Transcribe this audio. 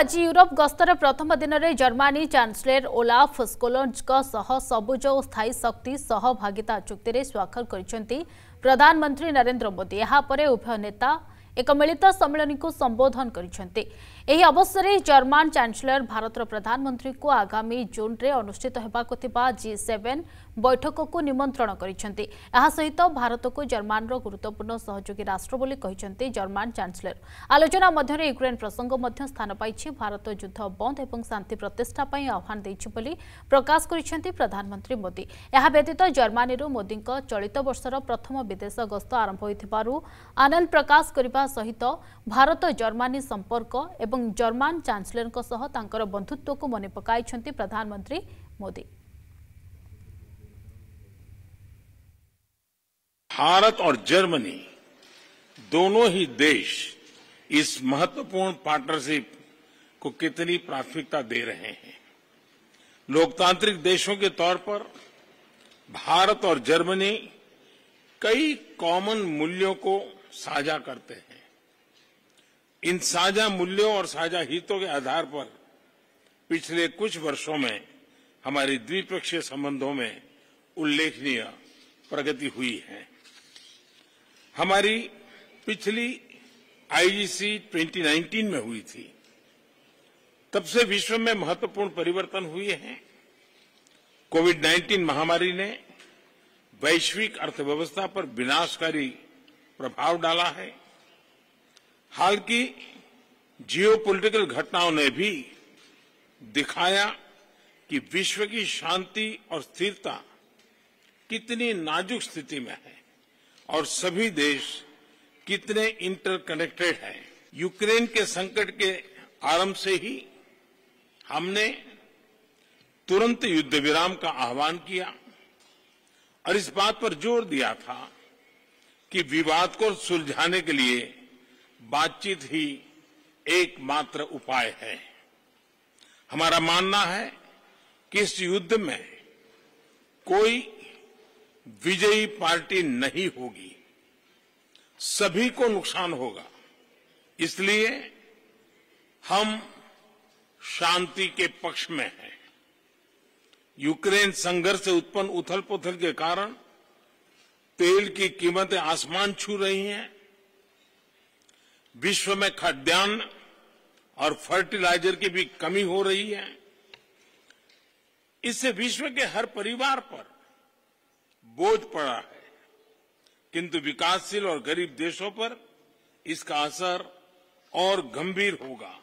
आज युरोप गस्तर प्रथम दिनले जर्मानी चान्सलर ओलाफ स्कल सबुज स्थायी शक्ति सहभागिता चुक्तिले स्वाखर गरि प्रधानमन्त्री नरेन्द्र मोदी यहाँ उभय नेता ଏକ ମିଳିତ ସମ୍ମିଳନୀକୁ ସମ୍ବୋଧନ କରିଛନ୍ତି ଏହି ଅବସରରେ ଜର୍ମାନ ଚାନ୍ସେଲର ଭାରତର ପ୍ରଧାନମନ୍ତ୍ରୀଙ୍କୁ ଆଗାମୀ ଜୁନ୍ରେ ଅନୁଷ୍ଠିତ ହେବାକୁ ଥିବା ଜି ସେଭେନ୍ ବୈଠକକୁ ନିମନ୍ତ୍ରଣ କରିଛନ୍ତି ଏହା ସହିତ ଭାରତକୁ ଜର୍ମାନର ଗୁରୁତ୍ୱପୂର୍ଣ୍ଣ ସହଯୋଗୀ ରାଷ୍ଟ୍ର ବୋଲି କହିଛନ୍ତି ଜର୍ମାନ ଚାନ୍ସେଲର ଆଲୋଚନା ମଧ୍ୟରେ ୟୁକ୍ରେନ୍ ପ୍ରସଙ୍ଗ ମଧ୍ୟ ସ୍ଥାନ ପାଇଛି ଭାରତ ଯୁଦ୍ଧ ବନ୍ଦ ଏବଂ ଶାନ୍ତି ପ୍ରତିଷ୍ଠା ପାଇଁ ଆହ୍ୱାନ ଦେଇଛି ବୋଲି ପ୍ରକାଶ କରିଛନ୍ତି ପ୍ରଧାନମନ୍ତ୍ରୀ ମୋଦି ଏହା ବ୍ୟତୀତ ଜର୍ମାନୀରୁ ମୋଦିଙ୍କ ଚଳିତ ବର୍ଷର ପ୍ରଥମ ବିଦେଶ ଗସ୍ତ ଆରମ୍ଭ ହୋଇଥିବାରୁ ଆନନ୍ଦ ପ୍ରକାଶ କରିବା ହେବା ସହିତ ଭାରତ ଜର୍ମାନୀ ସମ୍ପର୍କ ଏବଂ ଜର୍ମାନ ଚାନ୍ସେଲରଙ୍କ ସହ बंधुत्व को मन पक प्रधानमंत्री मोदी भारत और जर्मनी दोनों ही देश इस महत्वपूर्ण पार्टनरशिप को कितनी प्राथमिकता दे रहे हैं लोकतांत्रिक देशों के तौर पर भारत और जर्मनी कई कॉमन मूल्यों को साझा करते हैं इन साझा मूल्यों और साझा हितों के आधार पर पिछले कुछ वर्षों में हमारे द्विपक्षीय संबंधों में उल्लेखनीय प्रगति हुई है हमारी पिछली आईजीसी 2019 में हुई थी तब से विश्व में महत्वपूर्ण परिवर्तन हुए हैं कोविड 19 महामारी ने वैश्विक अर्थव्यवस्था पर विनाशकारी प्रभाव डाला है हाल की जियो पोलिटिकल घटनाओं ने भी दिखाया कि विश्व की शांति और स्थिरता कितनी नाजुक स्थिति में है और सभी देश कितने इंटरकनेक्टेड हैं यूक्रेन के संकट के आरंभ से ही हमने तुरंत युद्ध विराम का आह्वान किया और इस बात पर जोर दिया था कि विवाद को सुलझाने के लिए बातचीत ही एकमात्र उपाय है हमारा मानना है कि इस युद्ध में कोई विजयी पार्टी नहीं होगी सभी को नुकसान होगा इसलिए हम शांति के पक्ष में हैं यूक्रेन संघर्ष से उत्पन्न उथल पुथल के कारण तेल की कीमतें आसमान छू रही हैं विश्व में खाद्यान्न और फर्टिलाइजर की भी कमी हो रही है इससे विश्व के हर परिवार पर बोझ पड़ा है किंतु विकासशील और गरीब देशों पर इसका असर और गंभीर होगा